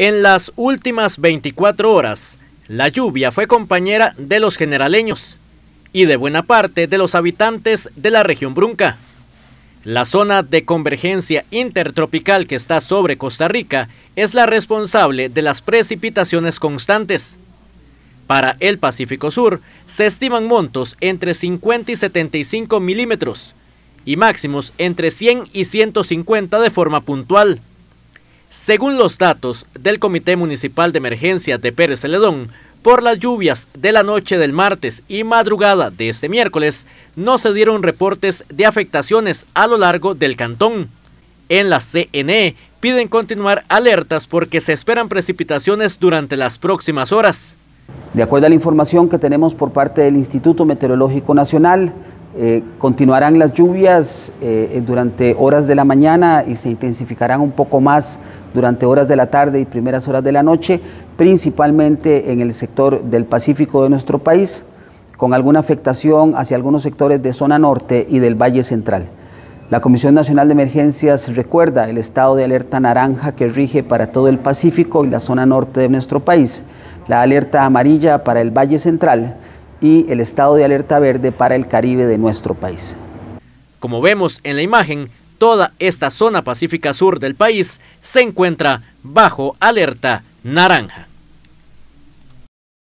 En las últimas 24 horas, la lluvia fue compañera de los generaleños y de buena parte de los habitantes de la región Brunca. La zona de convergencia intertropical que está sobre Costa Rica es la responsable de las precipitaciones constantes. Para el Pacífico Sur se estiman montos entre 50 y 75 milímetros y máximos entre 100 y 150 de forma puntual. Según los datos del Comité Municipal de Emergencia de Pérez Celedón, por las lluvias de la noche del martes y madrugada de este miércoles, no se dieron reportes de afectaciones a lo largo del cantón. En la CNE piden continuar alertas porque se esperan precipitaciones durante las próximas horas. De acuerdo a la información que tenemos por parte del Instituto Meteorológico Nacional, eh, continuarán las lluvias eh, eh, durante horas de la mañana y se intensificarán un poco más durante horas de la tarde y primeras horas de la noche, principalmente en el sector del Pacífico de nuestro país, con alguna afectación hacia algunos sectores de zona norte y del Valle Central. La Comisión Nacional de Emergencias recuerda el estado de alerta naranja que rige para todo el Pacífico y la zona norte de nuestro país, la alerta amarilla para el Valle Central, y el estado de alerta verde para el Caribe de nuestro país. Como vemos en la imagen, toda esta zona pacífica sur del país se encuentra bajo alerta naranja.